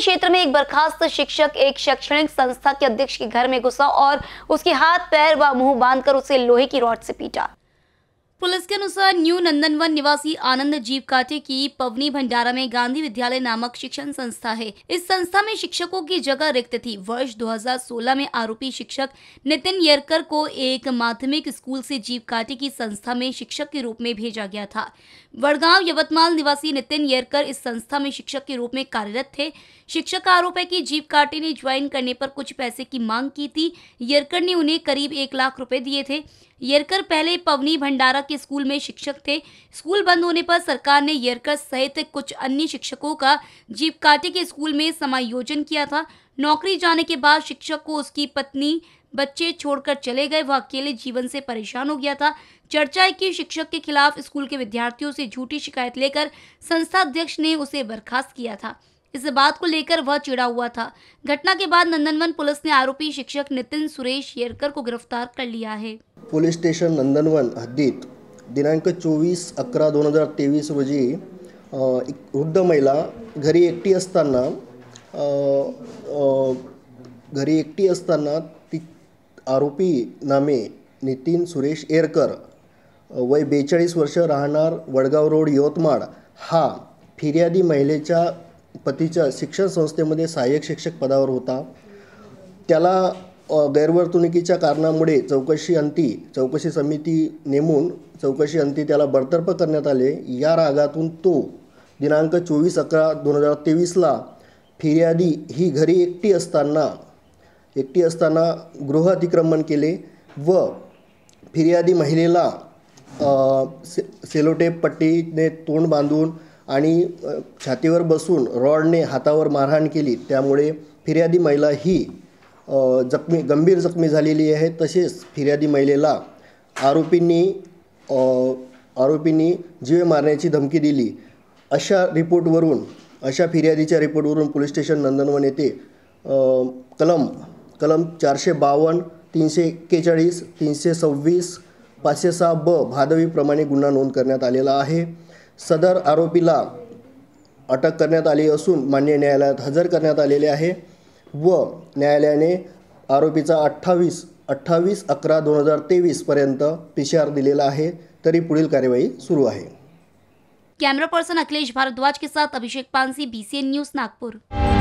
शिक्षण क्षेत्र में एक बर्खास्त शिक्षक एक शैक्षणिक संस्था के अध्यक्ष के घर में घुसा और उसके हाथ पैर व मुंह बांधकर उसे लोहे की रॉड से पीटा पुलिस के अनुसार न्यू नंदनवन निवासी आनंद जीव काटे की पवनी भंडारा में गांधी विद्यालय नामक शिक्षण संस्था है इस संस्था में शिक्षकों की जगह रिक्त थी वर्ष 2016 में आरोपी शिक्षक नितिन येरकर को एक माध्यमिक स्कूल से जीव काटे की संस्था में शिक्षक के रूप में भेजा गया था वड़गांव यवतमाल निवासी नितिन येरकर इस संस्था में शिक्षक के रूप में कार्यरत थे शिक्षक का आरोप है की जीव काटे ने ज्वाइन करने पर कुछ पैसे की मांग की थी येरकर ने उन्हें करीब एक लाख रूपए दिए थे येरकर पहले पवनी भंडारा के स्कूल में शिक्षक थे स्कूल बंद होने पर सरकार ने यरकर सहित कुछ अन्य शिक्षकों का जीप काटे के स्कूल में समायोजन किया था नौकरी जाने के बाद शिक्षक को उसकी पत्नी बच्चे छोड़कर चले गए वह अकेले जीवन से परेशान हो गया था चर्चा है कि शिक्षक के खिलाफ स्कूल के विद्यार्थियों से झूठी शिकायत लेकर संस्था अध्यक्ष ने उसे बर्खास्त किया था इस बात को लेकर वह चिड़ा हुआ था घटना के बाद नंदनवन पुलिस ने आरोपी शिक्षक नितिन सुरेश येरकर को गिरफ्तार कर लिया है पुलिस स्टेशन नंदनवन हद्दीत दिनांक चोवीस अकरा दोन हजार तेवीस रोजी एक वृद्ध महिला घरी एकटी असताना घरी एकटी असताना ती आरोपी नामे नितीन सुरेश एरकर वय बेचाळीस वर्ष राहणार वडगाव रोड यवतमाळ हा फिर्यादी महिलेच्या पतीच्या शिक्षण संस्थेमध्ये सहाय्यक शिक्षक पदावर होता त्याला गैरवर्तणुकीच्या कारणामुळे चौकशी अंती चौकशी समिती नेमून चौकशी अंती त्याला बडतर्फ करण्यात आले या रागातून तो दिनांक चोवीस अकरा दोन हजार तेवीसला फिर्यादी ही घरी एकटी असताना एकटी असताना गृह अतिक्रमण केले व फिर्यादी महिलेला से सेलोटेप पट्टीने तोंड बांधून आणि छातीवर बसून रॉडने हातावर मारहाण केली त्यामुळे फिर्यादी महिला ही जखमी गंभीर जखमी झालेली आहे तसेच फिर्यादी महिलेला आरोपींनी आरोपींनी जीवे मारण्याची धमकी दिली अशा रिपोर्टवरून अशा फिर्यादीच्या रिपोर्टवरून पोलीस स्टेशन नंदनवन येथे कलम कलम चारशे बावन्न तीनशे एक्केचाळीस तीनशे सव्वीस पाचशे सहा ब भादवीप्रमाणे गुन्हा नोंद करण्यात आलेला आहे सदर आरोपीला अटक करण्यात आली असून मान्य न्यायालयात हजर करण्यात आलेले आहे व न्यायालयाने आरोपीचा अठ्ठावीस अठ्ठावीस अकरा दोन हजार तेवीसपर्यंत पी दिलेला आहे तरी पुढील कार्यवाही सुरू आहे कॅमेरा पर्सन अखिलेश भारद्वाज के साथ Abhishek Pansi B C N news Nagpur